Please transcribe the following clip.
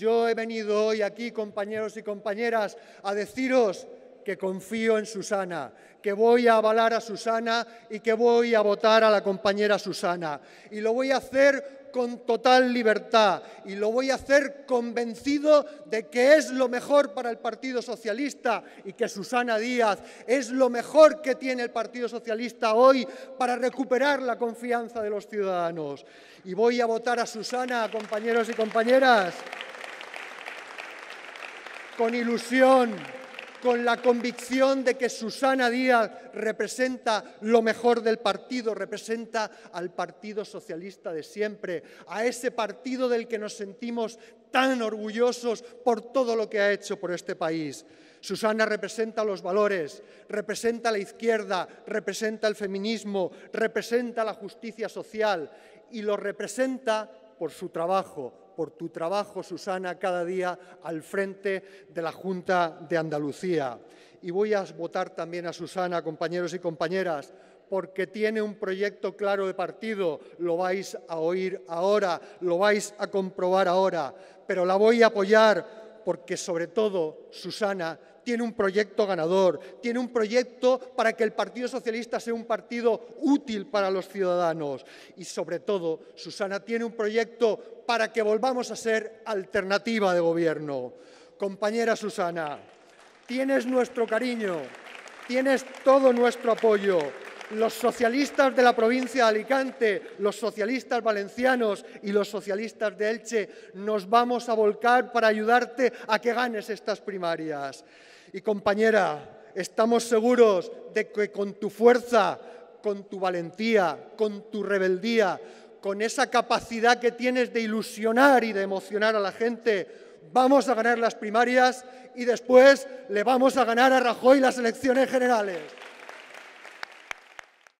Yo he venido hoy aquí, compañeros y compañeras, a deciros que confío en Susana, que voy a avalar a Susana y que voy a votar a la compañera Susana. Y lo voy a hacer con total libertad y lo voy a hacer convencido de que es lo mejor para el Partido Socialista y que Susana Díaz es lo mejor que tiene el Partido Socialista hoy para recuperar la confianza de los ciudadanos. Y voy a votar a Susana, compañeros y compañeras con ilusión, con la convicción de que Susana Díaz representa lo mejor del partido, representa al Partido Socialista de siempre, a ese partido del que nos sentimos tan orgullosos por todo lo que ha hecho por este país. Susana representa los valores, representa la izquierda, representa el feminismo, representa la justicia social y lo representa por su trabajo, por tu trabajo, Susana, cada día al frente de la Junta de Andalucía. Y voy a votar también a Susana, compañeros y compañeras, porque tiene un proyecto claro de partido, lo vais a oír ahora, lo vais a comprobar ahora, pero la voy a apoyar porque sobre todo Susana tiene un proyecto ganador, tiene un proyecto para que el Partido Socialista sea un partido útil para los ciudadanos y sobre todo Susana tiene un proyecto para que volvamos a ser alternativa de gobierno. Compañera Susana, tienes nuestro cariño, tienes todo nuestro apoyo los socialistas de la provincia de Alicante, los socialistas valencianos y los socialistas de Elche nos vamos a volcar para ayudarte a que ganes estas primarias. Y compañera, estamos seguros de que con tu fuerza, con tu valentía, con tu rebeldía, con esa capacidad que tienes de ilusionar y de emocionar a la gente, vamos a ganar las primarias y después le vamos a ganar a Rajoy las elecciones generales.